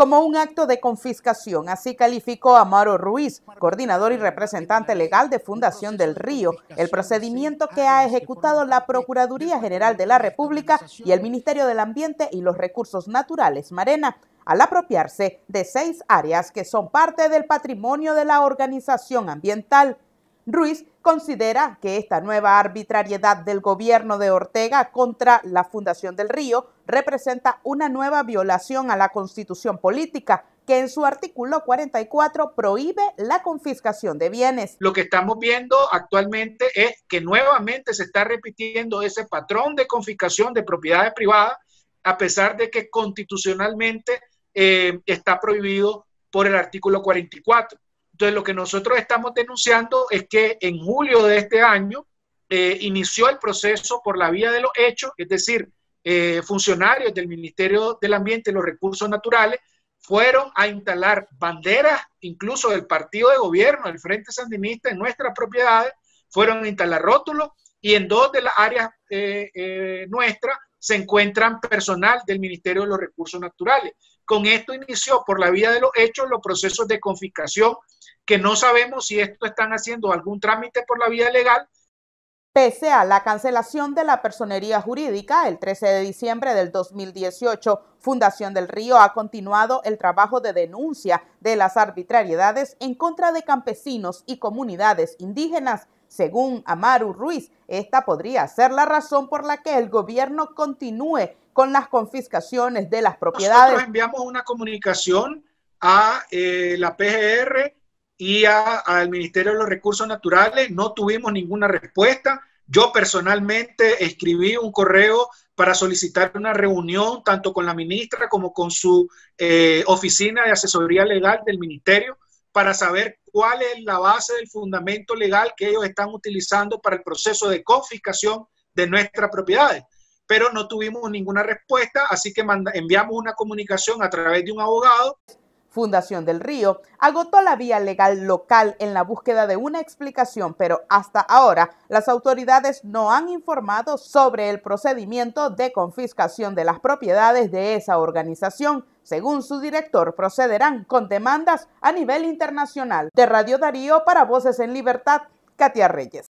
como un acto de confiscación. Así calificó Amaro Ruiz, coordinador y representante legal de Fundación del Río, el procedimiento que ha ejecutado la Procuraduría General de la República y el Ministerio del Ambiente y los Recursos Naturales, Marena, al apropiarse de seis áreas que son parte del patrimonio de la organización ambiental. Ruiz considera que esta nueva arbitrariedad del gobierno de Ortega contra la Fundación del Río representa una nueva violación a la constitución política que en su artículo 44 prohíbe la confiscación de bienes. Lo que estamos viendo actualmente es que nuevamente se está repitiendo ese patrón de confiscación de propiedades privadas, a pesar de que constitucionalmente eh, está prohibido por el artículo 44. Entonces, lo que nosotros estamos denunciando es que en julio de este año eh, inició el proceso por la vía de los hechos, es decir, eh, funcionarios del Ministerio del Ambiente y los Recursos Naturales fueron a instalar banderas, incluso del partido de gobierno, del Frente Sandinista, en nuestras propiedades, fueron a instalar rótulos y en dos de las áreas eh, nuestras se encuentran personal del Ministerio de los Recursos Naturales. Con esto inició por la vía de los hechos los procesos de confiscación, que no sabemos si esto están haciendo algún trámite por la vía legal Pese a la cancelación de la personería jurídica, el 13 de diciembre del 2018, Fundación del Río ha continuado el trabajo de denuncia de las arbitrariedades en contra de campesinos y comunidades indígenas. Según Amaru Ruiz, esta podría ser la razón por la que el gobierno continúe con las confiscaciones de las propiedades. Nosotros enviamos una comunicación a eh, la PGR y al Ministerio de los Recursos Naturales. No tuvimos ninguna respuesta. Yo personalmente escribí un correo para solicitar una reunión tanto con la ministra como con su eh, oficina de asesoría legal del ministerio para saber cuál es la base del fundamento legal que ellos están utilizando para el proceso de confiscación de nuestras propiedades. Pero no tuvimos ninguna respuesta, así que enviamos una comunicación a través de un abogado Fundación del Río, agotó la vía legal local en la búsqueda de una explicación, pero hasta ahora las autoridades no han informado sobre el procedimiento de confiscación de las propiedades de esa organización. Según su director, procederán con demandas a nivel internacional. De Radio Darío para Voces en Libertad, Katia Reyes.